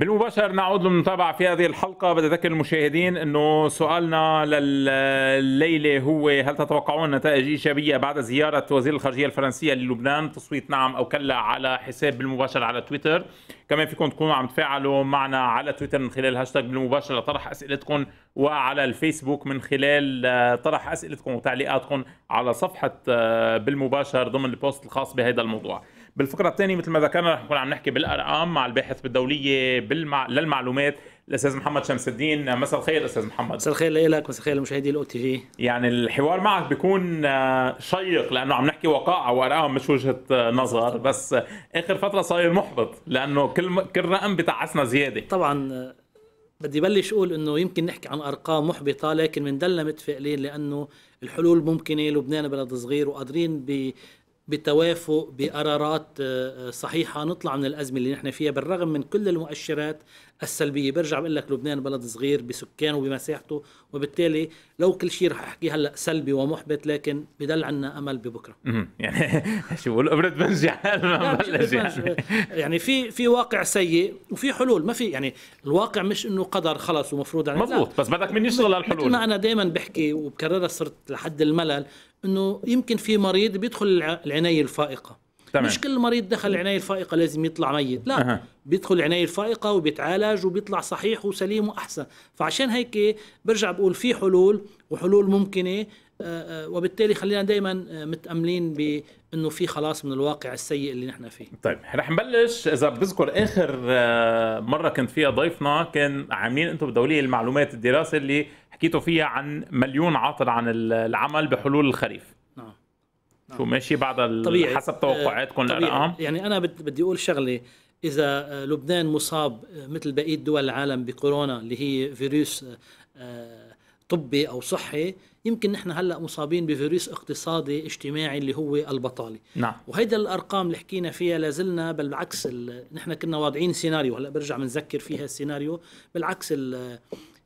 بالمباشر نعود للمتابعة في هذه الحلقة بدي أذكر المشاهدين أنه سؤالنا لليلة هو هل تتوقعون نتائج إيجابية بعد زيارة وزير الخارجية الفرنسية للبنان تصويت نعم أو كلا على حساب بالمباشر على تويتر كمان فيكم تكونوا عم تفاعلوا معنا على تويتر من خلال هاشتاج بالمباشر لطرح أسئلتكم وعلى الفيسبوك من خلال آه، طرح أسئلتكم وتعليقاتكم على صفحة آه، بالمباشر ضمن البوست الخاص بهذا الموضوع بالفقره الثانيه مثل ما ذكرنا رح نكون عم نحكي بالارقام مع الباحث بالدوليه بالمع... للمعلومات الاستاذ محمد شمس الدين مساء الخير استاذ محمد مساء الخير لك مساء الخير لمشاهدي الاو تي في يعني الحوار معك بيكون آه، شيق لانه عم نحكي وقائع وارقام مش وجهه آه، نظر بس آه، اخر فتره صاير محبط لانه كل كل رقم بتعسنا زياده طبعا بدي بلش اقول انه يمكن نحكي عن ارقام محبطه لكن بنضلنا متفائلين لانه الحلول ممكنه لبنان بلد صغير وقادرين بتوافق بقرارات آه، آه، صحيحة نطلع من الأزمة اللي نحن فيها بالرغم من كل المؤشرات السلبية برجع بقول لك لبنان بلد صغير بسكانه وبمساحته وبالتالي لو كل شيء رح أحكي هلأ سلبي ومحبط لكن بدل عنا أمل ببكرة يعني شو الأبرة بنجح يعني, يعني. يعني في في واقع سيء وفي حلول ما في يعني الواقع مش انه قدر خلص ومفروض يعني مضبوط بس بدك من يشتغل على الحلول ما انا دائما بحكي وبكررها صرت لحد الملل انه يمكن في مريض بيدخل العنايه الفائقه تمام. مش كل مريض دخل العنايه الفائقه لازم يطلع ميت لا أه. بيدخل العنايه الفائقه وبيتعالج وبيطلع صحيح وسليم واحسن فعشان هيك برجع بقول في حلول وحلول ممكنه وبالتالي خلينا دائما آه، متاملين بانه في خلاص من الواقع السيء اللي نحن فيه طيب رح نبلش اذا بذكر اخر آه، مره كنت فيها ضيفنا كان عاملين انتم بدوليه المعلومات الدراسه اللي حكيتوا فيها عن مليون عاطل عن العمل بحلول الخريف نعم, نعم. شو ماشي بعد طبيعي. حسب آه، توقعاتكم الارقام يعني انا بدي اقول شغله اذا لبنان مصاب مثل بقيه دول العالم بكورونا اللي هي فيروس طبي او صحي يمكن نحن هلا مصابين بفيروس اقتصادي اجتماعي اللي هو البطاله نعم وهيدا الارقام اللي حكينا فيها لازلنا بالعكس نحن كنا واضعين سيناريو هلا برجع بنذكر فيها السيناريو بالعكس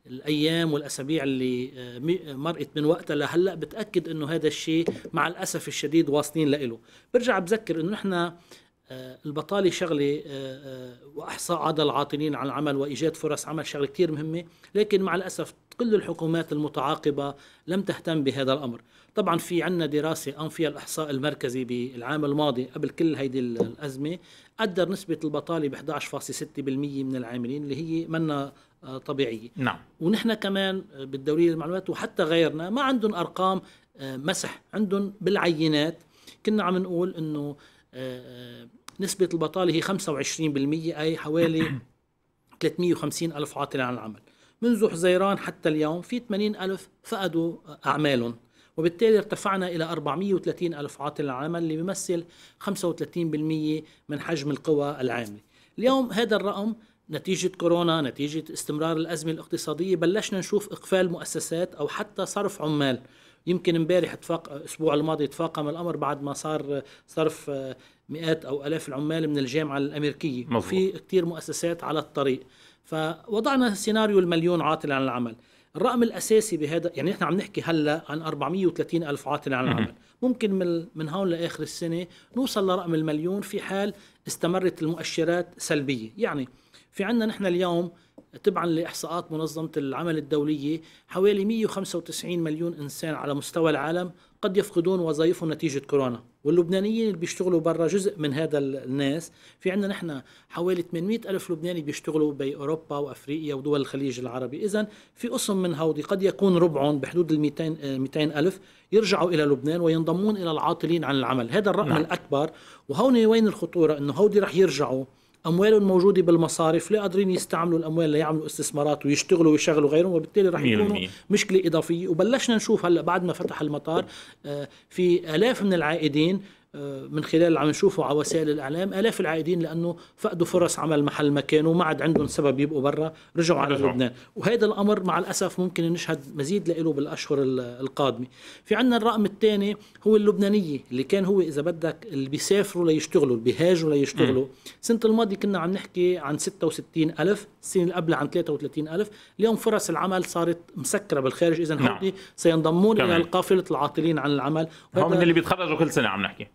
الايام والاسابيع اللي آه، آه، مرقت من وقتها لهلا بتاكد انه هذا الشيء مع الاسف الشديد واصلين له برجع بذكر انه نحن آه، البطاله شغله آه، آه، واحصاء عدد العاطلين عن العمل وايجاد فرص عمل شغله كثير مهمه لكن مع الاسف كل الحكومات المتعاقبه لم تهتم بهذا الامر طبعا في عندنا دراسه قام فيها الاحصاء المركزي بالعام الماضي قبل كل هيدي الازمه قدر نسبه البطاله ب 11.6% من العاملين اللي هي منا طبيعيه نعم ونحن كمان بالدوريه للمعلومات وحتى غيرنا ما عندهم ارقام مسح عندهم بالعينات كنا عم نقول انه آه، آه، نسبة البطالة هي 25% أي حوالي 350 ألف عاطل عن العمل منذ حزيران حتى اليوم في 80 ألف فقدوا أعمالهم وبالتالي ارتفعنا إلى 430 ألف عاطل عن العمل اللي بيمثل 35% من حجم القوى العاملة اليوم هذا الرقم نتيجة كورونا نتيجة استمرار الأزمة الاقتصادية بلشنا نشوف إقفال مؤسسات أو حتى صرف عمال يمكن امبارح اتفاق الاسبوع الماضي تفاقم الامر بعد ما صار صرف آه، مئات او الاف العمال من الجامعه الامريكيه مظبوط. في كثير مؤسسات على الطريق فوضعنا سيناريو المليون عاطل عن العمل الرقم الاساسي بهذا يعني نحن عم نحكي هلا عن 430 الف عاطل عن العمل ممكن من من هون لاخر السنه نوصل لرقم المليون في حال استمرت المؤشرات سلبيه يعني في عندنا نحن اليوم تبعا لاحصاءات منظمه العمل الدوليه حوالي 195 مليون انسان على مستوى العالم قد يفقدون وظائفهم نتيجه كورونا واللبنانيين اللي بيشتغلوا برا جزء من هذا الناس في عندنا نحن حوالي 800 ألف لبناني بيشتغلوا بأوروبا وأفريقيا ودول الخليج العربي إذا في قسم من هودي قد يكون ربعهم بحدود ال 200 200 آه، ألف يرجعوا إلى لبنان وينضمون إلى العاطلين عن العمل هذا الرقم نعم. الأكبر وهون وين الخطورة أنه هودي رح يرجعوا اموالهم موجوده بالمصارف لا قادرين يستعملوا الاموال ليعملوا استثمارات ويشتغلوا ويشغلوا غيرهم وبالتالي رح يكونوا مشكله اضافيه وبلشنا نشوف هلا بعد ما فتح المطار آه، في الاف من العائدين من خلال اللي عم نشوفه على وسائل الاعلام الاف العائدين لانه فقدوا فرص عمل محل ما كانوا ما عاد عندهم سبب يبقوا برا رجعوا على لبنان وهذا الامر مع الاسف ممكن نشهد مزيد له بالاشهر القادمه في عندنا الرقم الثاني هو اللبنانيه اللي كان هو اذا بدك اللي بيسافروا ليشتغلوا اللي بيهاجروا ليشتغلوا السنه الماضيه كنا عم نحكي عن 66 ألف السنه اللي قبلها عن 33 ألف اليوم فرص العمل صارت مسكره بالخارج اذا نعم. سينضمون الى القافله العاطلين عن العمل هم اللي بيتخرجوا كل سنه عم نحكي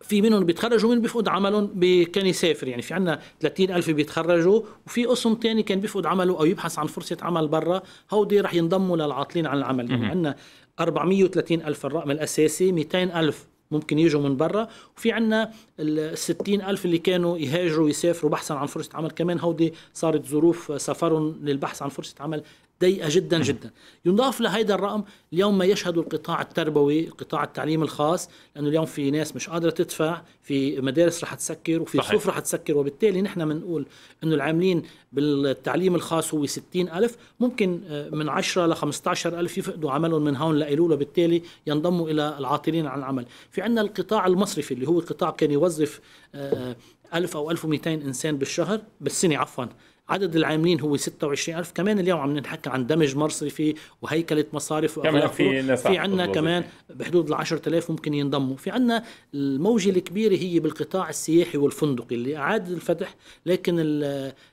في منهم بيتخرجوا ومن بيفقد عملهم كان يسافر يعني في عندنا 30 ألف بيتخرجوا وفي قسم تاني كان بيفقد عمله أو يبحث عن فرصة عمل برا هودي رح ينضموا للعاطلين عن العمل يعني عندنا 430 ألف الرقم الأساسي 200 ألف ممكن يجوا من برا وفي عنا ال 60 ألف اللي كانوا يهاجروا ويسافروا بحثا عن فرصة عمل كمان هودي صارت ظروف سفرهم للبحث عن فرصة عمل ضيقة جدا جدا يضاف لهذا الرقم اليوم ما يشهد القطاع التربوي قطاع التعليم الخاص لأنه اليوم في ناس مش قادرة تدفع في مدارس رح تسكر وفي صحيح. صوف رح تسكر وبالتالي نحن بنقول أنه العاملين بالتعليم الخاص هو 60 ألف ممكن آه، من 10 ل 15 ألف يفقدوا عملهم من هون لايلول وبالتالي ينضموا إلى العاطلين عن العمل في عندنا القطاع المصرفي اللي هو قطاع كان يوظف 1000 آه، آه، أو 1200 إنسان بالشهر بالسنة عفواً عدد العاملين هو 26000 كمان اليوم عم نحكي عن دمج مصرفي وهيكله مصارف كمان في ناس في عندنا كمان بحدود ال 10000 ممكن ينضموا في عندنا الموجه الكبيره هي بالقطاع السياحي والفندقي اللي اعاد الفتح لكن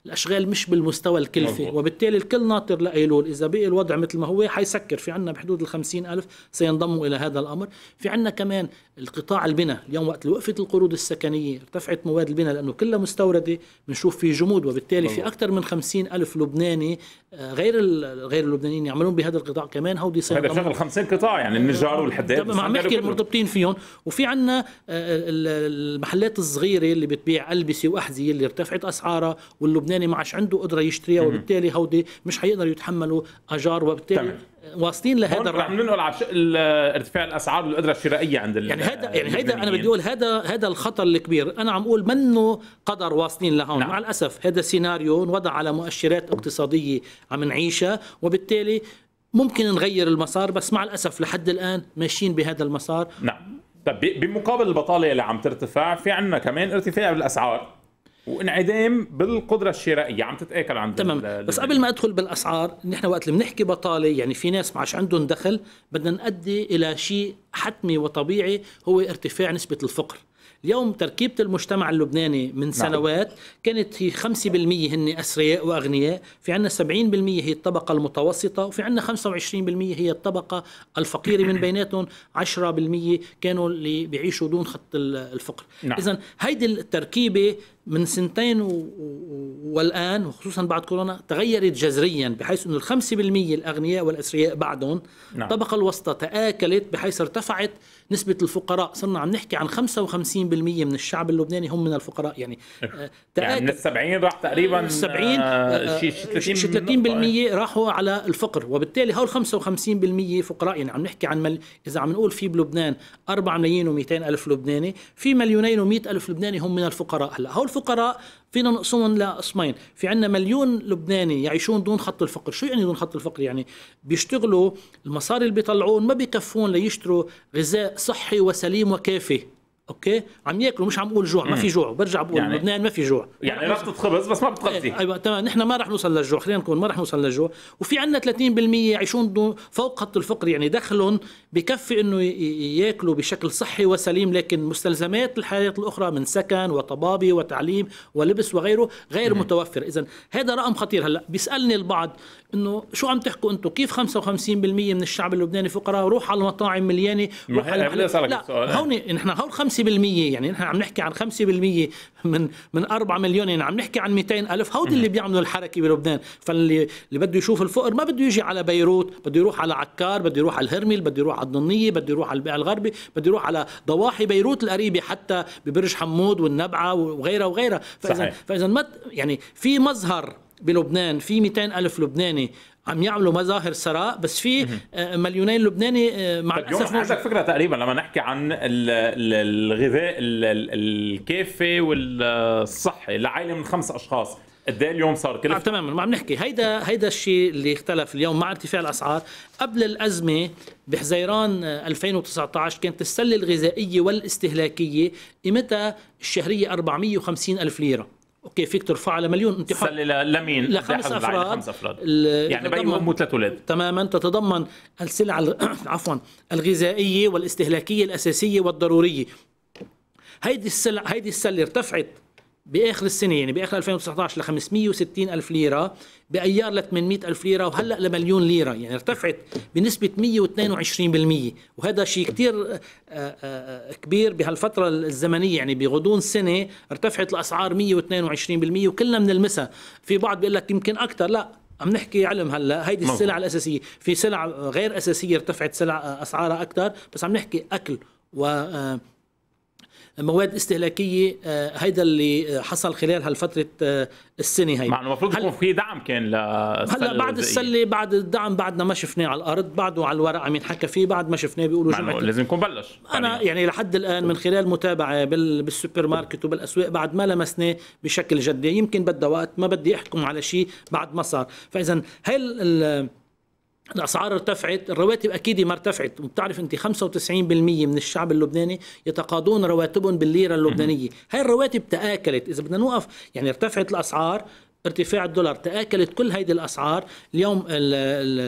الاشغال مش بالمستوى الكلفه مزبوط. وبالتالي الكل ناطر لايلول اذا بقي الوضع مثل ما هو حيسكر في عندنا بحدود ال 50000 سينضموا الى هذا الامر في عندنا كمان القطاع البناء اليوم وقت وقفت القروض السكنيه ارتفعت مواد البناء لانه كلها مستورده بنشوف في جمود وبالتالي مزبوط. في اكثر اكثر من خمسين الف لبناني آه، غير غير اللبنانيين يعملون بهذا القطاع كمان هودي صار هذا شغل 50 قطاع يعني النجار والحداد مع نحكي مرتبطين فيهم وفي عندنا آه، المحلات الصغيره اللي بتبيع البسه واحذيه اللي ارتفعت اسعارها واللبناني ما عادش عنده قدره يشتريها وبالتالي هودي مش حيقدروا يتحملوا اجار وبالتالي تمام. واصلين لهذا الرقم عم ننقل على ارتفاع الاسعار والقدره الشرائيه عند يعني هذا يعني هذا انا بدي اقول هذا هذا الخطر الكبير انا عم اقول منه قدر واصلين لهون نعم. مع الاسف هذا سيناريو انوضع على مؤشرات اقتصاديه عم نعيشها وبالتالي ممكن نغير المسار بس مع الاسف لحد الان ماشيين بهذا المسار نعم طب بمقابل البطاله اللي عم ترتفع في عندنا كمان ارتفاع بالاسعار وانعدام بالقدره الشرائيه عم تتاكل عند تمام بس قبل ما ادخل بالاسعار نحن وقت اللي بنحكي بطاله يعني في ناس معش عندهم دخل بدنا نؤدي الى شيء حتمي وطبيعي هو ارتفاع نسبه الفقر اليوم تركيبة المجتمع اللبناني من نعم. سنوات كانت هي 5% هن أثرياء وأغنياء في عنا 70% هي الطبقة المتوسطة وفي عنا 25% هي الطبقة الفقيرة من بيناتهم 10% كانوا اللي بيعيشوا دون خط الفقر نعم. إذا هيدي التركيبة من سنتين و... والآن وخصوصا بعد كورونا تغيرت جذريا بحيث أنه الخمسة بالمية الأغنياء والأثرياء بعدهم نعم. الطبقة الوسطى تآكلت بحيث ارتفعت نسبة الفقراء صرنا عم نحكي عن 55% من الشعب اللبناني هم من الفقراء يعني إيه. آه، يعني من ال 70 راح تقريبا 70 آه، آه، شي 30 بالمية راحوا على الفقر وبالتالي هول 55% فقراء يعني عم نحكي عن مل... إذا عم نقول في بلبنان 4 ملايين و200 ألف لبناني في مليونين و100 ألف لبناني هم من الفقراء هلا هول الفقراء فينا نقسمهم لقسمين في عنا مليون لبناني يعيشون دون خط الفقر شو يعني دون خط الفقر يعني بيشتغلوا المصاري اللي بيطلعون ما بيكفون ليشتروا غذاء صحي وسليم وكافي اوكي عم ياكلوا مش عم بقول جوع ما في جوع برجع بقول يعني لبنان ما في جوع يعني ربطة خبز بس ما بتغذي إيه، ايوه تمام نحن ما رح نوصل للجوع خلينا نكون ما رح نوصل للجوع وفي عندنا 30% يعيشون فوق خط الفقر يعني دخلهم بكفي انه ياكلوا بشكل صحي وسليم لكن مستلزمات الحياه الاخرى من سكن وطبابه وتعليم ولبس وغيره غير متوفر اذا هذا رقم خطير هلا بيسالني البعض انه شو عم تحكوا انتم كيف 55% من الشعب اللبناني فقراء روح على المطاعم مليانه روح على المحل... لا هون نحن هون 5% يعني نحن عم نحكي عن 5% من من 4 مليون يعني عم نحكي عن 200 الف هودي اللي بيعملوا الحركه بلبنان فاللي اللي بده يشوف الفقر ما بده يجي على بيروت بده يروح على عكار بده يروح على الهرمل بده يروح على الضنيه بده يروح على البيع الغربي بده يروح على ضواحي بيروت القريبه حتى ببرج حمود والنبعه وغيرها وغيرها فاذا فاذا يعني في مظهر بلبنان في 200 ألف لبناني عم يعملوا مظاهر ثراء بس في آه، مليونين لبناني آه، مع طيب، الاسف عندك فكره تقريبا لما نحكي عن الغذاء الكافي والصحي لعائله من خمس اشخاص قد ايه اليوم صار كلف آه، تماما ما عم نحكي هيدا هيدا الشيء اللي اختلف اليوم مع ارتفاع الاسعار قبل الازمه بحزيران 2019 كانت السله الغذائيه والاستهلاكيه قيمتها الشهريه 450 الف ليره اوكي ترفع ترفعها لمليون انت سلي لمين؟ لخمس افراد, أفراد. يعني بين وام وثلاث اولاد تماما تتضمن السلع عفوا الغذائيه والاستهلاكيه الاساسيه والضروريه هيدي السلع هيدي السله ارتفعت باخر السنه يعني باخر 2019 ل 560 الف ليره بايار ل 800 الف ليره وهلا لمليون ليره يعني ارتفعت بنسبه 122% وهذا شيء كثير آه، آه، آه، كبير بهالفتره الزمنيه يعني بغضون سنه ارتفعت الاسعار 122% وكلنا بنلمسها في بعض بيقول لك يمكن اكثر لا عم نحكي علم هلا هيدي السلع الاساسيه في سلع غير اساسيه ارتفعت سلع اسعارها اكثر بس عم نحكي اكل و مواد استهلاكيه آه، هيدا اللي حصل خلال هالفتره آه، السنه هي مع المفروض يكون في دعم كان للسله هلا بعد السله بعد الدعم بعدنا ما شفناه على الارض بعده على الورق عم ينحكى فيه بعد ما شفناه بيقولوا جمعة لازم يكون بلش انا يعني لحد الان من خلال متابعه بالسوبر ماركت وبالاسواق بعد ما لمسناه بشكل جدي يمكن بدها وقت ما بدي احكم على شيء بعد ما صار فاذا هل الاسعار ارتفعت الرواتب اكيد ما ارتفعت وبتعرف انت 95% من الشعب اللبناني يتقاضون رواتبهم بالليره اللبنانيه هاي الرواتب تاكلت اذا بدنا نوقف يعني ارتفعت الاسعار ارتفاع الدولار تآكلت كل هيدي الأسعار اليوم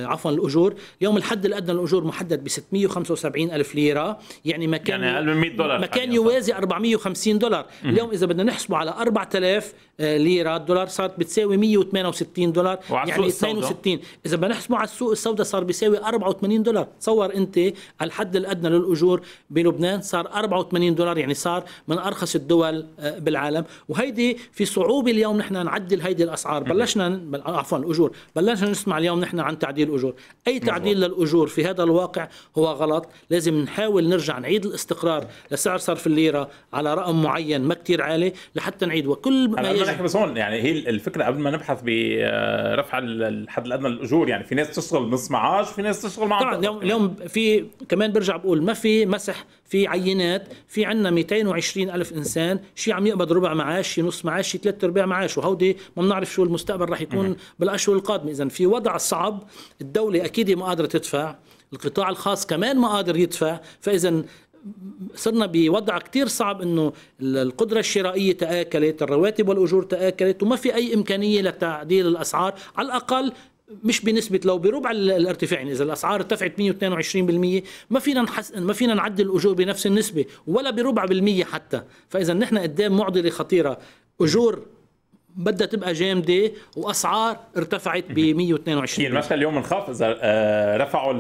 عفوا الأجور اليوم الحد الأدنى للأجور محدد ب 675 ألف ليرة يعني ما كان يعني أقل من 100 دولار ما كان يوازي 450 دولار اليوم إذا بدنا نحسبه على 4000 آه، ليرة الدولار صارت بتساوي 168 دولار يعني 62 إذا بدنا نحسبه على السوق السوداء صار بيساوي 84 دولار تصور أنت الحد الأدنى للأجور بلبنان صار 84 دولار يعني صار من أرخص الدول آه، بالعالم وهيدي في صعوبة اليوم نحن نعدل هيدي الاسعار بلشنا آه، عفوا الاجور بلشنا نسمع اليوم نحن عن تعديل اجور اي تعديل مزبوط. للاجور في هذا الواقع هو غلط لازم نحاول نرجع نعيد الاستقرار لسعر صرف الليره على رقم معين ما كتير عالي لحتى نعيد وكل ما يجي نحكي بس هون يعني هي الفكره قبل ما نبحث برفع آه، الحد الادنى للاجور يعني في ناس تشتغل نص معاش في ناس تشتغل مع طبعا اليوم في كمان برجع بقول ما في مسح في عينات في عندنا 220 ألف إنسان شي عم يقبض ربع معاش شي نص معاش شي ثلاث أرباع معاش وهودي ما بنعرف شو المستقبل رح يكون بالأشهر القادمة إذا في وضع صعب الدولة أكيد ما قادرة تدفع القطاع الخاص كمان ما قادر يدفع فإذا صرنا بوضع كتير صعب انه القدره الشرائيه تاكلت الرواتب والاجور تاكلت وما في اي امكانيه لتعديل الاسعار على الاقل مش بنسبه لو بربع الارتفاع يعني اذا الاسعار ارتفعت 122% ما فينا نحس ما فينا نعدل الاجور بنفس النسبه ولا بربع بالميه حتى فاذا نحن قدام معضله خطيره اجور بدها تبقى جامده واسعار ارتفعت ب 122 يعني مثلا اليوم بنخاف اذا آه، رفعوا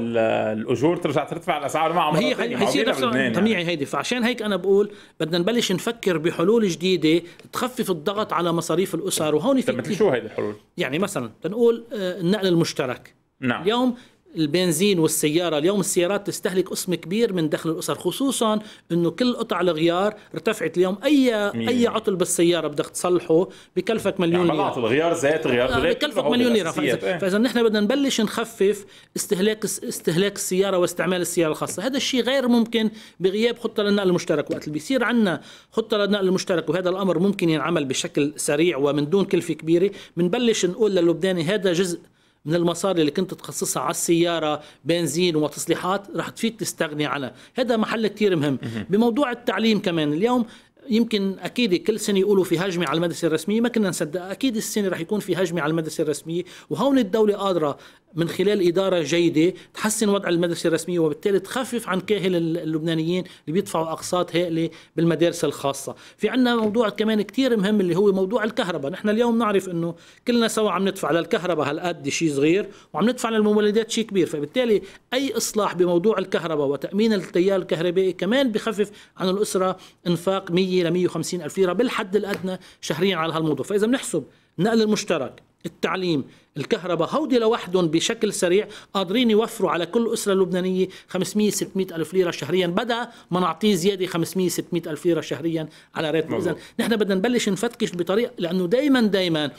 الاجور ترجع ترتفع الاسعار معهم هي حيصير طبيعي هيدي فعشان هيك انا بقول بدنا نبلش نفكر بحلول جديده تخفف الضغط على مصاريف الاسر وهون في طيب مثل شو هيدي الحلول؟ يعني مثلا تنقول آه، النقل المشترك نعم اليوم البنزين والسيارة اليوم السيارات تستهلك قسم كبير من دخل الأسر خصوصا أنه كل قطع الغيار ارتفعت اليوم أي أي عطل بالسيارة بدك تصلحه بكلفك مليون يعني ليرة يعني الغيار زيت الغيار آه، بكلفك مليون ليرة فإذا, إيه. فإذا نحن بدنا نبلش نخفف استهلاك استهلاك السيارة واستعمال السيارة الخاصة هذا الشيء غير ممكن بغياب خطة للنقل المشترك وقت اللي بيصير عندنا خطة للنقل المشترك وهذا الأمر ممكن ينعمل بشكل سريع ومن دون كلفة كبيرة بنبلش نقول للبناني هذا جزء من المصاري اللي كنت تخصصها على السياره بنزين وتصليحات رح تفيد تستغني عنها هذا محل كثير مهم بموضوع التعليم كمان اليوم يمكن اكيد كل سنه يقولوا في هجمه على المدرسه الرسميه ما كنا نصدق اكيد السنه رح يكون في هجمه على المدرسه الرسميه وهون الدوله قادره من خلال اداره جيده تحسن وضع المدرسه الرسميه وبالتالي تخفف عن كاهل اللبنانيين اللي بيدفعوا اقساط هائله بالمدارس الخاصه في عندنا موضوع كمان كثير مهم اللي هو موضوع الكهرباء نحن اليوم نعرف انه كلنا سوا عم ندفع للكهرباء هالقد شيء صغير وعم ندفع للمولدات شيء كبير فبالتالي اي اصلاح بموضوع الكهرباء وتامين التيار الكهربائي كمان بخفف عن الاسره انفاق 100 100 ل 150 ألف ليرة بالحد الأدنى شهريا على هالموضوع فإذا بنحسب النقل المشترك التعليم الكهرباء هودي لوحدهم بشكل سريع قادرين يوفروا على كل أسرة لبنانية 500 600 ألف ليرة شهريا بدأ ما نعطيه زيادة 500 600 ألف ليرة شهريا على راتب إذا نحن بدنا نبلش نفتكش بطريقة لأنه دايما دايما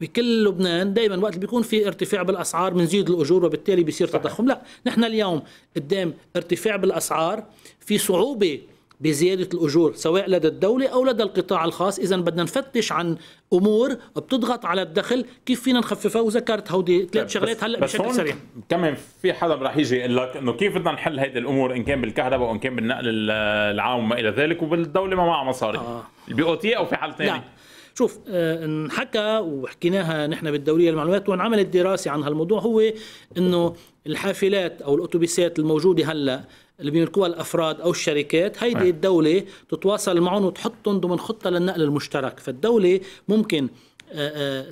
بكل لبنان دائما وقت بيكون في ارتفاع بالاسعار بنزيد الاجور وبالتالي بيصير تضخم لا نحن اليوم قدام ارتفاع بالاسعار في صعوبه بزيادة الأجور سواء لدى الدولة أو لدى القطاع الخاص إذا بدنا نفتش عن أمور بتضغط على الدخل كيف فينا نخففها وذكرت هودي ثلاث شغلات هلأ بشكل سريع كمان في حدا رح يجي يقول لك أنه كيف بدنا نحل هيدي الأمور إن كان بالكهرباء وإن كان بالنقل العام وما إلى ذلك وبالدولة ما معها مصاري آه. البي أو تي أو في حل ثاني نعم. شوف آه، انحكى وحكيناها نحن بالدوريه المعلومات وانعملت دراسه عن هالموضوع هو انه الحافلات او الاتوبيسات الموجوده هلا اللي بيملكوها الافراد او الشركات هيدي نعم. الدوله تتواصل معهم وتحطهم ضمن خطه للنقل المشترك فالدوله ممكن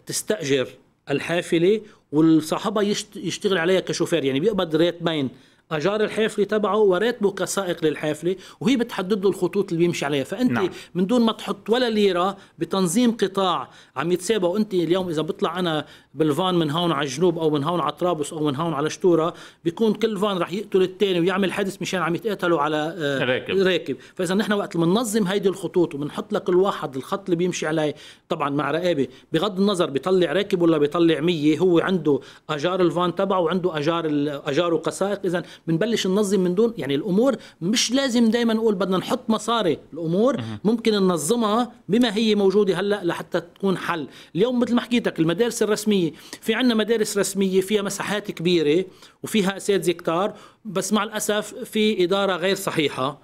تستاجر الحافله وصاحبها يشتغل عليها كشوفير يعني بيقبض راتبين اجار الحافله تبعه وراتبه كسائق للحافله وهي بتحدد له الخطوط اللي بيمشي عليها فانت نعم. من دون ما تحط ولا ليره بتنظيم قطاع عم يتسابق وانت اليوم اذا بطلع انا بالفان من هون على الجنوب او من هون على طرابلس او من هون على شتوره بيكون كل فان رح يقتل الثاني ويعمل حادث مشان عم يتقاتلوا على آه، راكب راكب فاذا نحن وقت بننظم هيدي الخطوط وبنحط لك الواحد الخط اللي بيمشي عليه طبعا مع رقابه بغض النظر بيطلع راكب ولا بيطلع 100 هو عنده اجار الفان تبعه وعنده اجار اجاره كسائق اذا بنبلش ننظم من دون يعني الامور مش لازم دائما نقول بدنا نحط مصاري الامور ممكن ننظمها بما هي موجوده هلا لحتى تكون حل اليوم مثل ما حكيتك المدارس الرسميه في عندنا مدارس رسميه فيها مساحات كبيره وفيها اساتذه كتار بس مع الاسف في اداره غير صحيحه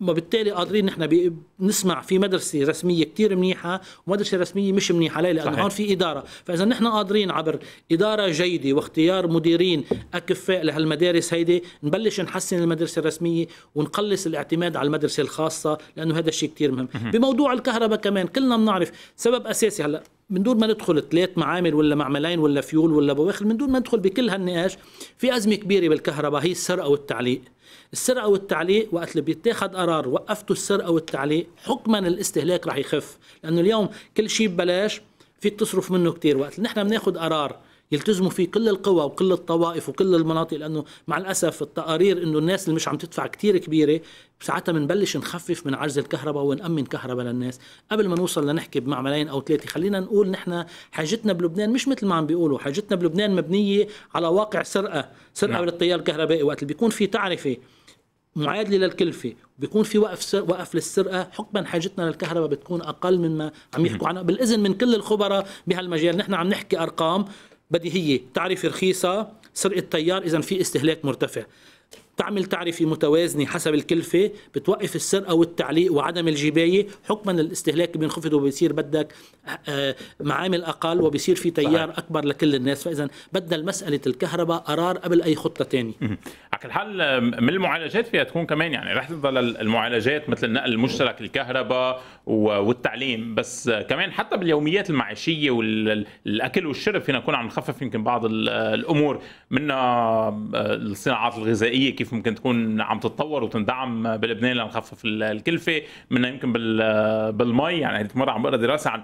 وبالتالي قادرين نحن بنسمع في مدرسه رسميه كتير منيحه ومدرسه رسميه مش منيحه ليه؟ لانه هون في اداره، فاذا نحن قادرين عبر اداره جيده واختيار مديرين اكفاء لهالمدارس هيدي نبلش نحسن المدرسه الرسميه ونقلص الاعتماد على المدرسه الخاصه لانه هذا الشيء كتير مهم، بموضوع الكهرباء كمان كلنا بنعرف سبب اساسي هلا من دون ما ندخل ثلاث معامل ولا معملين ولا فيول ولا بواخر من دون ما ندخل بكل هالنقاش في ازمه كبيره بالكهرباء هي السرقه والتعليق السرقه والتعليق وقت اللي بيتاخد قرار وقفتوا السرقه والتعليق حكما الاستهلاك رح يخف لانه اليوم كل شيء ببلاش فيك تصرف منه كثير وقت نحن بناخد قرار يلتزموا فيه كل القوى وكل الطوائف وكل المناطق لانه مع الاسف التقارير انه الناس اللي مش عم تدفع كتير كبيره ساعتها بنبلش نخفف من عجز الكهرباء ونأمن كهرباء للناس قبل ما نوصل لنحكي بمعملين او ثلاثه خلينا نقول نحن حاجتنا بلبنان مش مثل ما عم بيقولوا حاجتنا بلبنان مبنيه على واقع سرقه سرقه نعم. للتيار الكهربائي وقت اللي بيكون في تعرفه معادله للكلفه بيكون في وقف سر وقف للسرقه حكما حاجتنا للكهرباء بتكون اقل مما عم يحكوا عنها بالاذن من كل الخبراء بهالمجال نحن عم نحكي ارقام بديهيه تعرف رخيصه سرقه تيار اذا في استهلاك مرتفع تعمل تعرفة متوازنة حسب الكلفة بتوقف السرقة والتعليق وعدم الجباية حكما الاستهلاك بينخفض وبيصير بدك آه، معامل أقل وبيصير في تيار صحيح. أكبر لكل الناس فإذا بدنا مسألة الكهرباء قرار قبل أي خطة تانية على كل حال من المعالجات فيها تكون كمان يعني رح تظل المعالجات مثل النقل المشترك الكهرباء والتعليم بس كمان حتى باليوميات المعيشية والأكل والشرب فينا نكون عم نخفف يمكن بعض الأمور منها آه، الصناعات الغذائية كيف كيف ممكن تكون عم تتطور وتندعم بلبنان لنخفف الكلفه منها يمكن بالمي يعني هذيك المره عم بقرا دراسه عن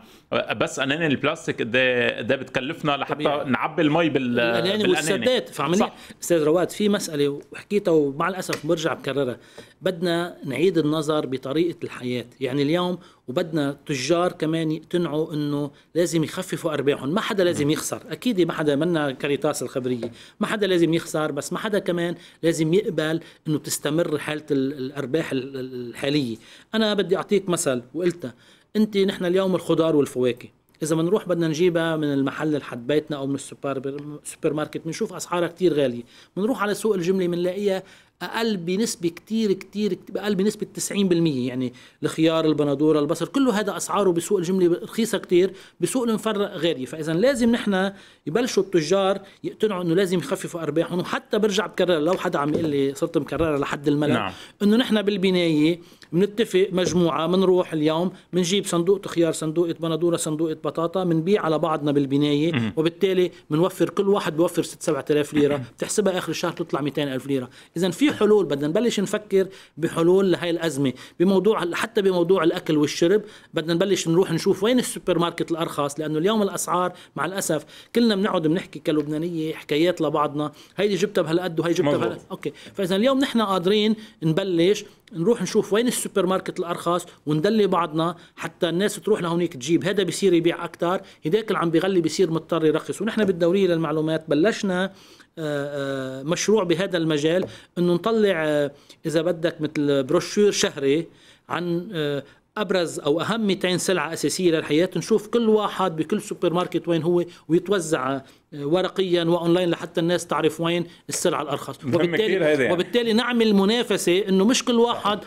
بس اناني البلاستيك قد إيه- قد إيه بتكلفنا لحتى نعبي المي بال الاناني والسدات فعمليا استاذ رواد في مساله وحكيتها ومع الاسف برجع بكررها بدنا نعيد النظر بطريقه الحياه يعني اليوم وبدنا تجار كمان يقتنعوا انه لازم يخففوا ارباحهم ما حدا لازم نعم. يخسر اكيد ما حدا منا كاريتاس الخبريه ما حدا لازم يخسر بس ما حدا كمان لازم يقبل انه تستمر حاله الارباح الحاليه انا بدي اعطيك مثل وقلتها انت نحن اليوم الخضار والفواكه اذا بنروح بدنا نجيبها من المحل لحد بيتنا او من السوبر سوبر ماركت بنشوف اسعارها كثير غاليه بنروح على سوق الجمله بنلاقيها اقل بنسبه كتير كتير اقل بنسبه 90% يعني الخيار البندوره البصل كله هذا اسعاره بسوق الجمله رخيصه كتير بسوق المفرق غاليه فاذا لازم نحن يبلشوا التجار يقتنعوا انه لازم يخففوا ارباحهم وحتى برجع بكرر لو حدا عم يقول لي صرت مكرره لحد الملل نعم. انه نحن بالبنايه بنتفق مجموعه بنروح اليوم بنجيب صندوق خيار صندوقه بندوره صندوقه بطاطا بنبيع على بعضنا بالبنايه وبالتالي بنوفر كل واحد بوفر 6 7000 ليره بتحسبها اخر الشهر تطلع 200000 ليره اذا في حلول بدنا نبلش نفكر بحلول لهي الازمه بموضوع حتى بموضوع الاكل والشرب بدنا نبلش نروح نشوف وين السوبر ماركت الارخص لانه اليوم الاسعار مع الاسف كلنا بنقعد بنحكي كلبنانيه حكايات لبعضنا هيدي جبتها بهالقد وهي جبتها بهالقد اوكي فاذا اليوم نحن قادرين نبلش نروح نشوف وين السوبر ماركت الارخص وندلي بعضنا حتى الناس تروح لهونيك تجيب هذا بصير يبيع اكثر هداك اللي عم بيغلي بصير مضطر يرخص ونحن بالدوريه للمعلومات بلشنا آه، آه، مشروع بهذا المجال انه نطلع آه، اذا بدك مثل بروشور شهري عن ابرز او اهم 200 سلعه اساسيه للحياه نشوف كل واحد بكل سوبر ماركت وين هو ويتوزع آه، ورقيا واونلاين لحتى الناس تعرف وين السلعه الارخص وبالتالي يعني. وبالتالي نعمل منافسه انه مش كل واحد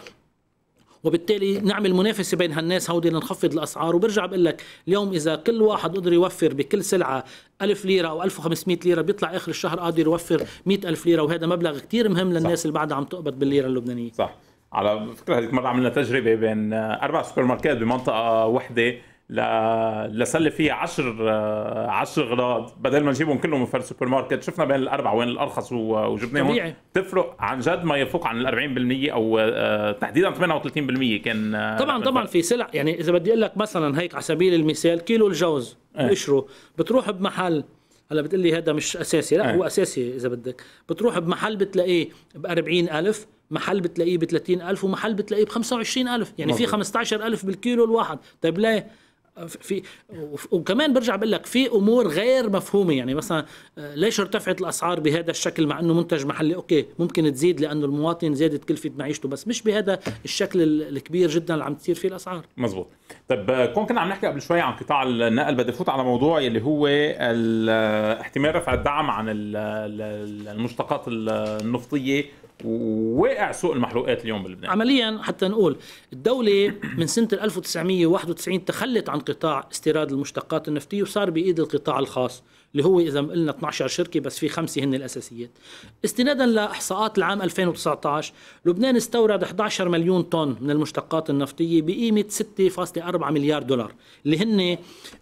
وبالتالي نعمل منافسه بين هالناس هودي لنخفض الاسعار وبرجع بقول لك اليوم اذا كل واحد قدر يوفر بكل سلعه 1000 ليره او 1500 ليره بيطلع اخر الشهر قادر يوفر 100000 ليره وهذا مبلغ كثير مهم للناس صح. اللي بعدها عم تقبض بالليره اللبنانيه صح على فكره هذيك مره عملنا تجربه بين اربع سوبر ماركت بمنطقه وحده ل... لسلي فيها عشر عشر اغراض بدل ما نجيبهم كلهم من فرد سوبر ماركت شفنا بين الاربعه وين الارخص وجبناهم طبيعي. تفرق عن جد ما يفوق عن ال 40% او آه، تحديدا 38% كان آه، طبعا طبعا في سلع يعني اذا بدي اقول لك مثلا هيك على سبيل المثال كيلو الجوز إيه. قشره اه. بتروح بمحل هلا بتقول لي هذا مش اساسي لا اه. هو اساسي اذا بدك بتروح بمحل بتلاقيه ب 40000 محل بتلاقيه ب 30000 ومحل بتلاقيه ب 25000 يعني في 15000 بالكيلو الواحد طيب ليه في وكمان برجع بقول لك في امور غير مفهومه يعني مثلا آه، ليش ارتفعت الاسعار بهذا الشكل مع انه منتج محلي اوكي ممكن تزيد لانه المواطن زادت كلفه معيشته بس مش بهذا الشكل الكبير جدا اللي عم تصير فيه الاسعار مزبوط طب آه، كون كنا عم نحكي قبل شوي عن قطاع النقل بدي فوت على موضوع اللي هو احتمال رفع الدعم عن المشتقات النفطيه وواقع سوق المحروقات اليوم بلبنان عمليا حتى نقول الدولة من سنة 1991 تخلت عن قطاع استيراد المشتقات النفطية وصار بإيد القطاع الخاص اللي هو إذا قلنا 12 شركة بس في خمسة هن الأساسيات استنادا لإحصاءات العام 2019 لبنان استورد 11 مليون طن من المشتقات النفطية بقيمة 6.4 مليار دولار اللي هن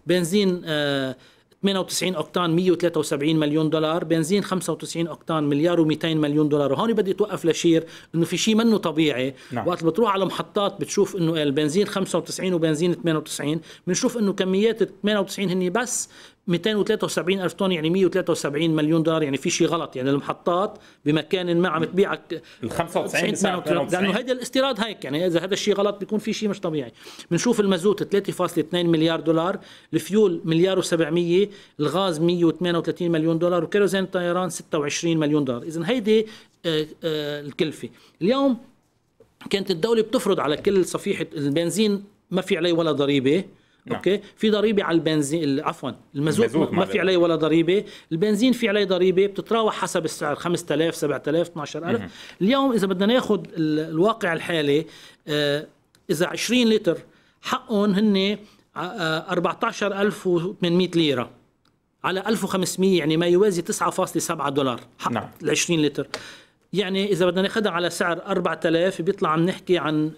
بنزين آه 98 اوكتان 173 مليون دولار بنزين 95 اوكتان مليار و200 مليون دولار وهون بدي اتوقف لشير انه في شيء منه طبيعي نعم. وقت بتروح على محطات بتشوف انه البنزين 95 وبنزين 98 بنشوف انه كميات 98 هن بس 273 ألف طن يعني 173 مليون دولار يعني في شيء غلط يعني المحطات بمكان ما عم تبيعك ال 95 لأنه هيدا الاستيراد هيك يعني إذا هذا الشيء غلط بيكون في شيء مش طبيعي بنشوف المازوت 3.2 مليار دولار الفيول مليار و700 الغاز 138 مليون دولار وكيروزين الطيران 26 مليون دولار إذا هيدي آه، آه، الكلفة اليوم كانت الدولة بتفرض على كل صفيحة البنزين ما في عليه ولا ضريبة نعم. اوكي في ضريبه على البنزين عفوا المازوت, المازوت ما في عليه ولا ضريبه البنزين في عليه ضريبه بتتراوح حسب السعر 5000 7000 12000 اليوم اذا بدنا ناخذ الواقع الحالي آه، اذا 20 لتر حقهم هن 14800 آه، آه، ليره على 1500 يعني ما يوازي 9.7 دولار حق نعم. ال 20 لتر يعني اذا بدنا ناخذها على سعر 4000 بيطلع عم نحكي عن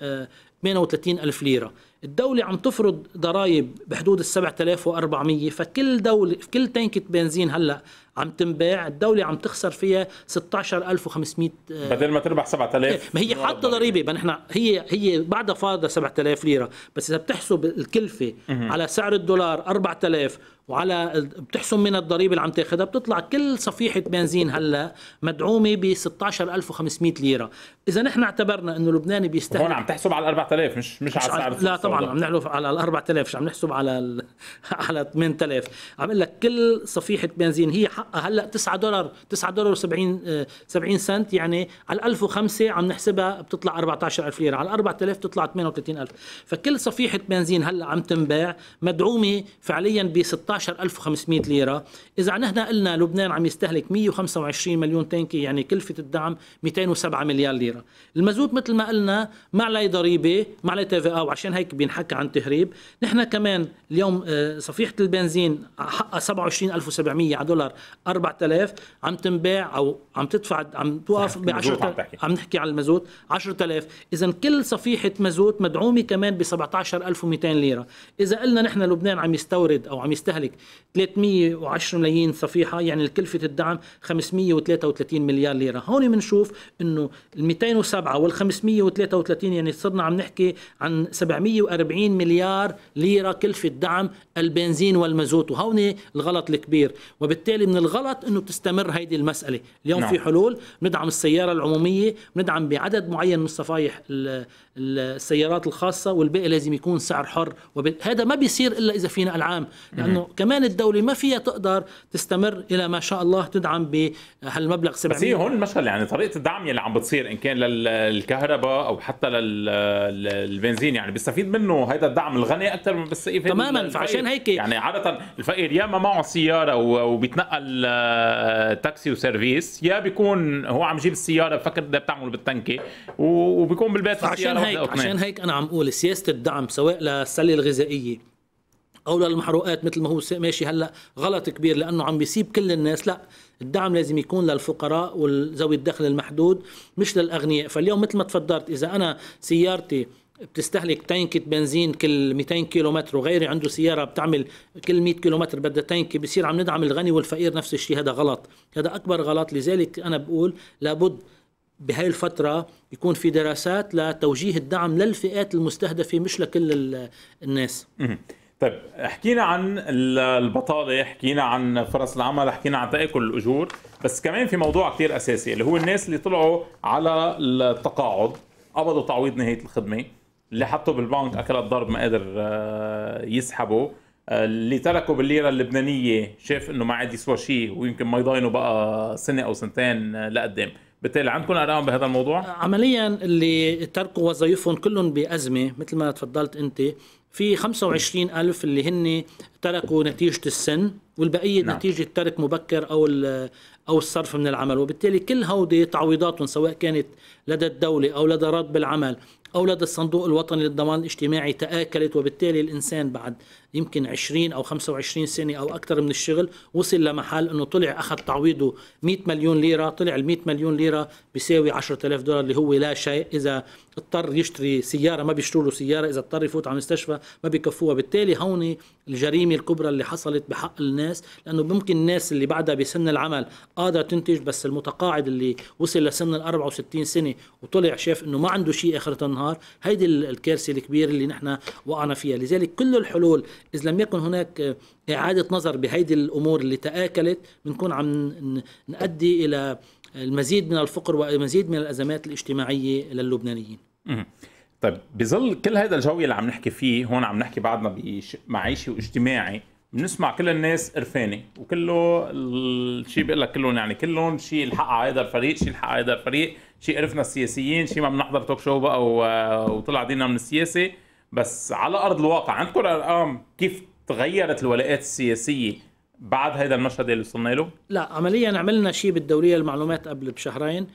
38000 ليرة الدولة عم تفرض ضرائب بحدود ال 7400 فكل دولة كل تانكة بنزين هلا عم تنباع الدولة عم تخسر فيها 16500 آه، بدل ما تربح 7000 إيه، ما هي حاطة ضريبة ما نحن هي هي بعدها فاضة 7000 ليرة بس إذا بتحسب الكلفة على سعر الدولار 4000 وعلى بتحسن من الضريبه اللي عم تاخذها بتطلع كل صفيحه بنزين هلا مدعومه ب 16500 ليره اذا نحن اعتبرنا انه لبناني بيستهلك هون عم تحسب على 4000 مش مش, مش على سعر لا طبعا عم نحلف على ال 4000 مش عم نحسب على على 8000 عم اقول لك كل صفيحه بنزين هي حق هلا 9 دولار 9 دولار و70 70 آه، سنت يعني على 1005 عم نحسبها بتطلع 14000 ليره على 4000 بتطلع 38000 فكل صفيحه بنزين هلا عم تنباع مدعومه فعليا ب 16500 ليره اذا نحن قلنا لبنان عم يستهلك 125 مليون تنكي يعني كلفه الدعم 207 مليار ليره المازوت مثل ما قلنا ما عليه ضريبه ما عليه تي في او عشان هيك بينحكى عن تهريب نحن كمان اليوم آه، صفيحه البنزين حقها 27700 على دولار 4000 عم تنباع او عم تدفع عم توقف ب 10 عم نحكي على المازوت 10000 اذا كل صفيحه مازوت مدعومه كمان ب 17200 ليره اذا قلنا نحن لبنان عم يستورد او عم يستهلك 310 ملايين صفيحه يعني الكلفه الدعم 533 مليار ليره هون بنشوف انه ال 207 وال 533 يعني صرنا عم نحكي عن 740 مليار ليره كلفه دعم البنزين والمازوت وهون الغلط الكبير وبالتالي من الغلط انه تستمر هيدي المساله اليوم نعم. في حلول ندعم السياره العموميه ندعم بعدد معين من الصفايح السيارات الخاصه والباقي لازم يكون سعر حر وب... هذا ما بيصير الا اذا فينا العام لانه كمان الدوله ما فيها تقدر تستمر الى ما شاء الله تدعم بهالمبلغ 700 بس هي هون المشكله يعني طريقه الدعم اللي عم بتصير ان كان للكهرباء او حتى للبنزين يعني بيستفيد منه هذا الدعم الغني اكثر ما بيستفيد تماما فعشان هيك يعني عاده الفقير يا ما معه سياره وبيتنقل آه، تاكسي وسيرفيس يا بيكون هو عم يجيب السياره بفكر بدها بتعمل بالتنكي وبيكون بالبيت عشان هيك عشان هيك انا عم اقول سياسه الدعم سواء للسله الغذائيه او للمحروقات مثل ما هو ماشي هلا غلط كبير لانه عم بيسيب كل الناس لا الدعم لازم يكون للفقراء وذوي الدخل المحدود مش للاغنياء فاليوم مثل ما تفضلت اذا انا سيارتي بتستهلك تانكة بنزين كل 200 كيلومتر وغيري عنده سيارة بتعمل كل 100 كيلومتر بدها تانكة بصير عم ندعم الغني والفقير نفس الشيء هذا غلط هذا أكبر غلط لذلك أنا بقول لابد بهاي الفترة يكون في دراسات لتوجيه الدعم للفئات المستهدفة مش لكل الناس طيب حكينا عن البطالة حكينا عن فرص العمل حكينا عن تآكل الأجور بس كمان في موضوع كتير أساسي اللي هو الناس اللي طلعوا على التقاعد قبضوا تعويض نهاية الخدمة اللي حطوا بالبنك أكل الضرب ما قدر آه، يسحبه آه، اللي تركوا بالليره اللبنانيه شاف انه ما عاد يسوى شيء ويمكن ما يضاينوا بقى سنه او سنتين آه، لقدام بالتالي عندكم ارقام بهذا الموضوع؟ آه، عمليا اللي تركوا وظائفهم كلهم بازمه مثل ما تفضلت انت في 25 ألف اللي هن تركوا نتيجة السن والبقية نعم. نتيجة ترك مبكر أو أو الصرف من العمل وبالتالي كل هودي تعويضاتهم سواء كانت لدى الدولة أو لدى راتب العمل أو لدى الصندوق الوطني للضمان الاجتماعي تآكلت وبالتالي الإنسان بعد يمكن 20 او 25 سنه او اكثر من الشغل وصل لمحل انه طلع اخذ تعويضه 100 مليون ليره طلع ال 100 مليون ليره بيساوي 10000 دولار اللي هو لا شيء اذا اضطر يشتري سياره ما بيشتروا له سياره اذا اضطر يفوت على المستشفى ما بيكفوها بالتالي هون الجريمه الكبرى اللي حصلت بحق الناس لانه ممكن الناس اللي بعدها بسن العمل قادره تنتج بس المتقاعد اللي وصل لسن ال 64 سنه وطلع شاف انه ما عنده شيء اخر النهار هيدي الكارثه الكبيره اللي نحن وقعنا فيها لذلك كل الحلول إذا لم يكن هناك آه، إعادة نظر بهيدي الأمور اللي تآكلت بنكون عم نؤدي إلى المزيد من الفقر والمزيد من الأزمات الاجتماعية للبنانيين طيب بظل كل هذا الجو اللي عم نحكي فيه هون عم نحكي بعدنا بمعيشي واجتماعي بنسمع كل الناس قرفانه وكله الشيء بيقول لك كلهم يعني كلهم شيء الحق على هذا الفريق شيء الحق على هذا الفريق شيء قرفنا السياسيين شيء ما بنحضر توك شو بقى وطلع دينا من السياسه بس على ارض الواقع عندكم الارقام كيف تغيرت الولاءات السياسيه بعد هذا المشهد اللي وصلنا له؟ لا عمليا عملنا شيء بالدوليه المعلومات قبل بشهرين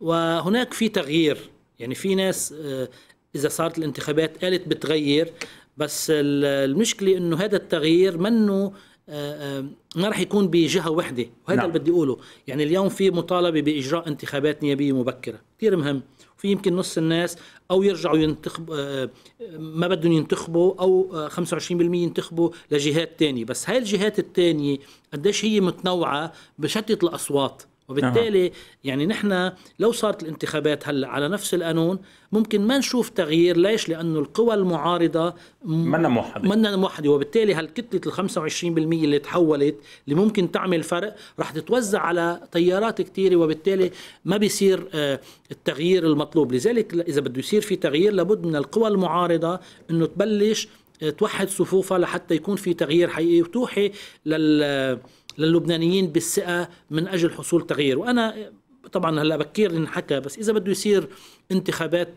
وهناك في تغيير يعني في ناس آه، اذا صارت الانتخابات قالت بتغير بس المشكله انه هذا التغيير منه آه، آه، ما راح يكون بجهه وحده وهذا نعم. اللي بدي اقوله يعني اليوم في مطالبه باجراء انتخابات نيابيه مبكره كثير مهم في يمكن نص الناس او يرجعوا ينتخب آه، آه، ما بدهم ينتخبوا او 25% آه، ينتخبوا لجهات تانية بس هاي الجهات التانية قديش هي متنوعة بشتت الاصوات وبالتالي أه. يعني نحن لو صارت الانتخابات هلا على نفس القانون ممكن ما نشوف تغيير ليش لانه القوى المعارضه منا موحده منا موحده وبالتالي هالكتله ال 25% اللي تحولت اللي ممكن تعمل فرق رح تتوزع على تيارات كثيره وبالتالي ما بيصير آه، التغيير المطلوب لذلك اذا بده يصير في تغيير لابد من القوى المعارضه انه تبلش آه، توحد صفوفها لحتى يكون في تغيير حقيقي وتوحي لل للبنانيين بالثقه من اجل حصول تغيير وانا طبعا هلا بكير انحكى بس اذا بده يصير انتخابات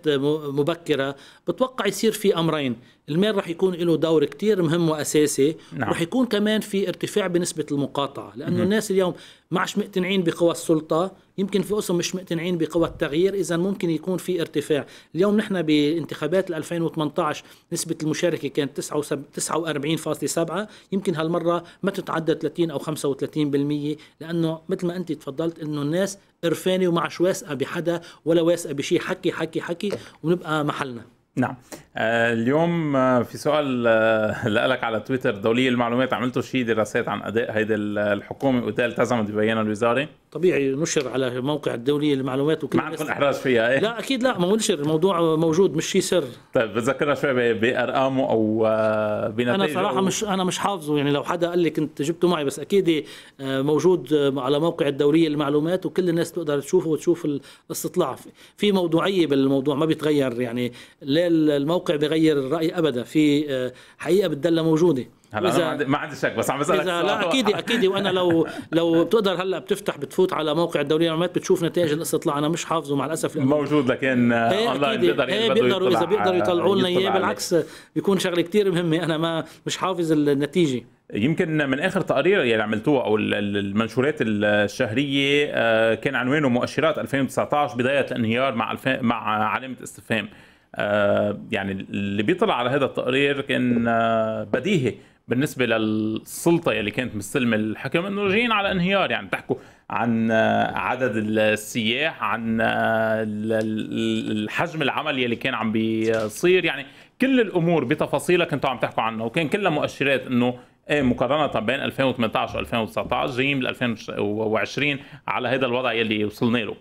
مبكره بتوقع يصير في امرين المال رح يكون له دور كتير مهم واساسي نعم. رح يكون كمان في ارتفاع بنسبه المقاطعه لانه الناس اليوم معش مقتنعين بقوى السلطه يمكن في قسم مش مقتنعين بقوى التغيير اذا ممكن يكون في ارتفاع اليوم نحن بانتخابات 2018 نسبه المشاركه كانت 49.7 يمكن هالمره ما تتعدى 30 او 35% لانه مثل ما انت تفضلت انه الناس قرفانه ومعش واثقه بحدا ولا واثقه بشيء حكى حكي حكي حكي ونبقى محلنا نعم آه، اليوم آه، في سؤال آه، لك على تويتر دولي المعلومات عملتوا شيء دراسات عن اداء هيدي الحكومه وقتها التزمت ببيان الوزاري؟ طبيعي نشر على موقع الدولي للمعلومات وكل ما عندكم احراج فيها ايه؟ لا اكيد لا ما نشر الموضوع موجود مش شيء سر طيب بتذكرنا شوي بارقامه او بنتائجه انا صراحه أو... مش انا مش حافظه يعني لو حدا قال لي كنت جبته معي بس اكيد موجود على موقع الدولي للمعلومات وكل الناس تقدر تشوفه وتشوف الاستطلاع في موضوعيه بالموضوع ما بيتغير يعني لا الموقع موقع بغير الراي ابدا في آه، حقيقه بتضلها موجوده هلا إذا ما عندي شك بس عم بسالك إذا لا اكيد اكيد وانا لو لو بتقدر هلا بتفتح بتفوت على موقع الدوليه للمعلومات بتشوف نتائج الاستطلاع انا مش حافظه مع الاسف موجود لكن آه، إيه، اونلاين بيقدر إيه، بيقدروا اذا بيقدروا آه، يطلعوا لنا اياه بالعكس بيكون شغله كثير مهمه انا ما مش حافظ النتيجه يمكن من اخر تقارير يلي يعني عملتوها او المنشورات الشهريه كان عنوانه مؤشرات 2019 بدايه الانهيار مع مع علامه استفهام آه، يعني اللي بيطلع على هذا التقرير كان آه، بديهي بالنسبة للسلطة اللي كانت مستلمة الحكم انه جايين على انهيار يعني بتحكوا عن آه، عدد السياح عن الحجم العملي اللي كان عم بيصير يعني كل الامور بتفاصيلها كنتوا عم تحكوا عنها وكان كلها مؤشرات انه ايه مقارنة بين 2018 و 2019 جايين بال 2020 على هذا الوضع يلي وصلنا له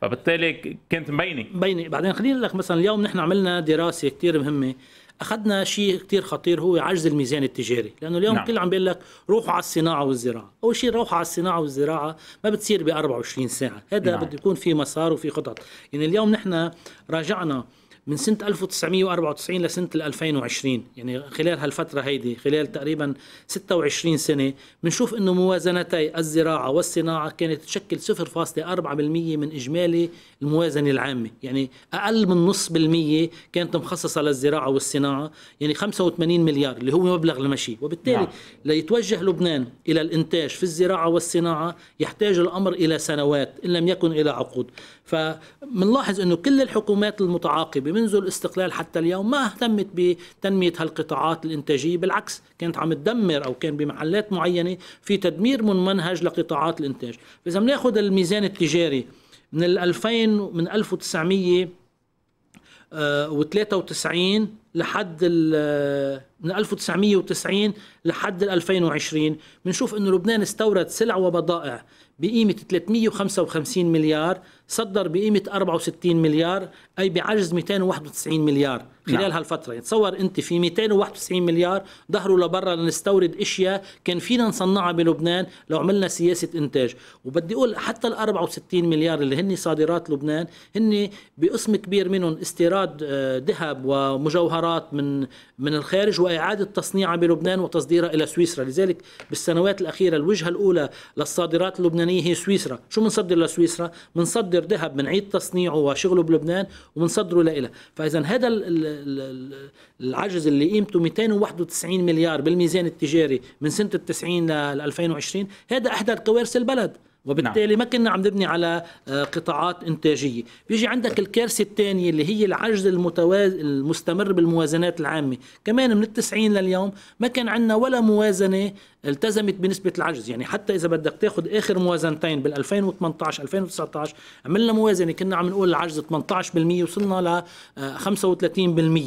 فبالتالي كانت مبينه مبينه بعدين خليني لك مثلا اليوم نحن عملنا دراسه كثير مهمه اخذنا شيء كثير خطير هو عجز الميزان التجاري لانه اليوم نعم. كل عم بيقول لك روحوا على الصناعه والزراعه اول شيء روحوا على الصناعه والزراعه ما بتصير ب 24 ساعه هذا نعم. بده يكون في مسار وفي خطط يعني اليوم نحن راجعنا من سنة 1994 لسنة 2020 يعني خلال هالفترة هيدي خلال تقريبا 26 سنة بنشوف أنه موازنتي الزراعة والصناعة كانت تشكل 0.4% من إجمالي الموازنة العامة يعني أقل من نص بالمية كانت مخصصة للزراعة والصناعة يعني 85 مليار اللي هو مبلغ المشي وبالتالي نعم. ليتوجه لبنان إلى الإنتاج في الزراعة والصناعة يحتاج الأمر إلى سنوات إن لم يكن إلى عقود فمنلاحظ انه كل الحكومات المتعاقبه منذ الاستقلال حتى اليوم ما اهتمت بتنميه هالقطاعات الانتاجيه بالعكس كانت عم تدمر او كان بمحلات معينه في تدمير ممنهج لقطاعات الانتاج فاذا بناخذ الميزان التجاري من 2000 من 1993 آه، لحد آه، من 1990 لحد 2020 بنشوف انه لبنان استورد سلع وبضائع بقيمه 355 مليار صدر بقيمة 64 مليار أي بعجز 291 مليار خلال نعم. هالفترة يعني تصور أنت في 291 مليار ظهروا لبرا لنستورد أشياء كان فينا نصنعها بلبنان لو عملنا سياسة إنتاج وبدي أقول حتى ال 64 مليار اللي هن صادرات لبنان هن بقسم كبير منهم استيراد آه، ذهب ومجوهرات من من الخارج وإعادة تصنيعها بلبنان وتصديرها إلى سويسرا لذلك بالسنوات الأخيرة الوجهة الأولى للصادرات اللبنانية هي سويسرا شو بنصدر لسويسرا؟ بنصدر بنصدر ذهب بنعيد تصنيعه وشغله بلبنان وبنصدره لإله فإذا هذا العجز اللي قيمته 291 مليار بالميزان التجاري من سنة التسعين ل 2020 هذا أحدى كوارث البلد وبالتالي نعم. ما كنا عم نبني على آه، قطاعات انتاجيه بيجي عندك طيب. الكارثه الثانيه اللي هي العجز المتواز... المستمر بالموازنات العامه كمان من التسعين لليوم ما كان عندنا ولا موازنه التزمت بنسبه العجز يعني حتى اذا بدك تاخذ اخر موازنتين بال2018 2019 عملنا موازنه كنا عم نقول العجز 18% وصلنا ل 35%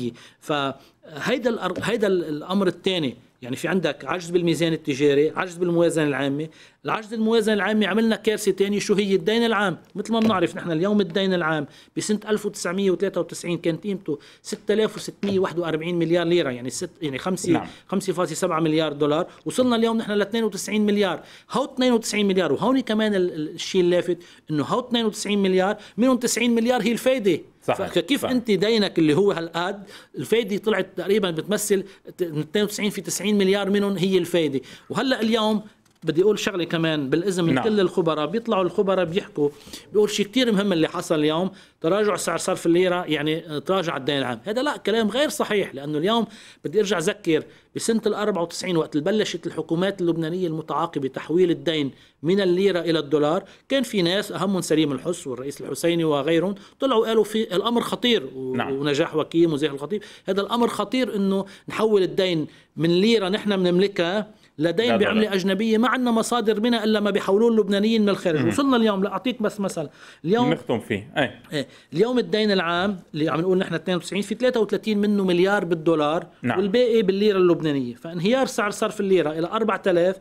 آه، فهيدا الأر... هيدا الامر الثاني يعني في عندك عجز بالميزان التجاري عجز بالموازنة العامة العجز الموازنة العامة عملنا كارثة تانية شو هي الدين العام مثل ما بنعرف نحن اليوم الدين العام بسنة 1993 كانت قيمته 6641 مليار ليرة يعني ست يعني 5 نعم. 5.7 مليار دولار وصلنا اليوم نحن ل 92 مليار هو 92 مليار وهون كمان الشيء اللافت انه هو 92 مليار منهم 90 مليار هي الفائدة صحيح. فكيف صحيح. انت دينك اللي هو هالقد الفايده طلعت تقريبا بتمثل 92 في 90 مليار منهم هي الفايده وهلا اليوم بدي اقول شغله كمان بالاذن من نعم. كل الخبراء بيطلعوا الخبراء بيحكوا بيقول شيء كثير مهم اللي حصل اليوم تراجع سعر صرف الليره يعني تراجع الدين العام هذا لا كلام غير صحيح لانه اليوم بدي ارجع اذكر بسنه ال94 وقت بلشت الحكومات اللبنانيه المتعاقبه تحويل الدين من الليره الى الدولار كان في ناس اهمهم سليم الحس والرئيس الحسيني وغيرهم طلعوا قالوا في الامر خطير و... نعم. ونجاح وكيم وزيح الخطيب هذا الامر خطير انه نحول الدين من ليره نحن بنملكها لدين بعملة أجنبية ما عندنا مصادر منها إلا ما بيحولوه اللبنانيين من الخارج وصلنا اليوم لأعطيك بس مثل اليوم نختم فيه أي. ايه اليوم الدين العام اللي عم نقول نحن 92 في 33 منه مليار بالدولار نعم. والباقي بالليرة اللبنانية فانهيار سعر صرف الليرة إلى 4000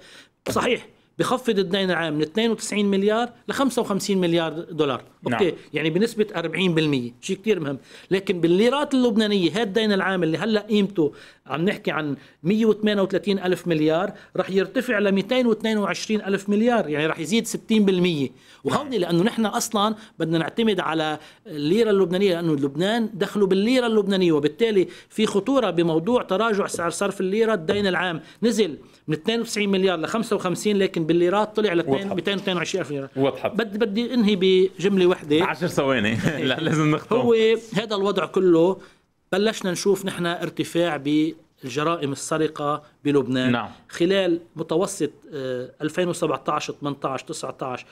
صحيح بخفض الدين العام من 92 مليار ل 55 مليار دولار اوكي نعم. يعني بنسبه 40% شيء كثير مهم لكن بالليرات اللبنانيه هذا الدين العام اللي هلا قيمته عم نحكي عن 138 ألف مليار رح يرتفع ل 222 ألف مليار يعني رح يزيد 60% وهون لأنه نحن أصلا بدنا نعتمد على الليرة اللبنانية لأنه لبنان دخله بالليرة اللبنانية وبالتالي في خطورة بموضوع تراجع سعر صرف الليرة الدين العام نزل من 92 مليار ل 55 لكن بالليرات طلع ل 222 ألف ليرة وضحت بدي بدي انهي بجملة واحدة 10 ثواني لا لازم نختم هو هذا الوضع كله بلشنا نشوف نحن ارتفاع بالجرائم السرقة بلبنان نعم. خلال متوسط 2017 18 19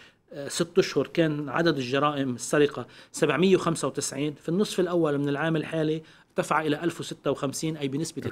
ست أشهر كان عدد الجرائم السرقة 795 في النصف الأول من العام الحالي ارتفع إلى 1056 أي بنسبة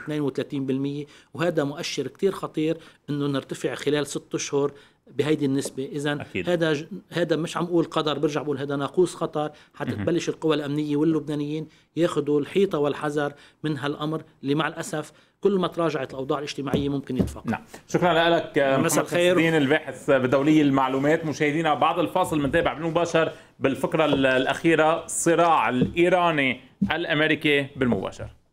32% وهذا مؤشر كثير خطير أنه نرتفع خلال ست أشهر بهيدي النسبة، إذا هذا ج... هذا مش عم أقول قدر برجع بقول هذا ناقوس خطر حتى تبلش القوى الأمنية واللبنانيين ياخذوا الحيطة والحذر من هالأمر اللي مع الأسف كل ما تراجعت الاوضاع الاجتماعيه ممكن يتفاقم نعم شكرا لك آه، مساء الخير الباحث بدولي المعلومات مشاهدينا بعد الفاصل بنتابع بالمباشر بالفقره الاخيره الصراع الايراني الامريكي بالمباشر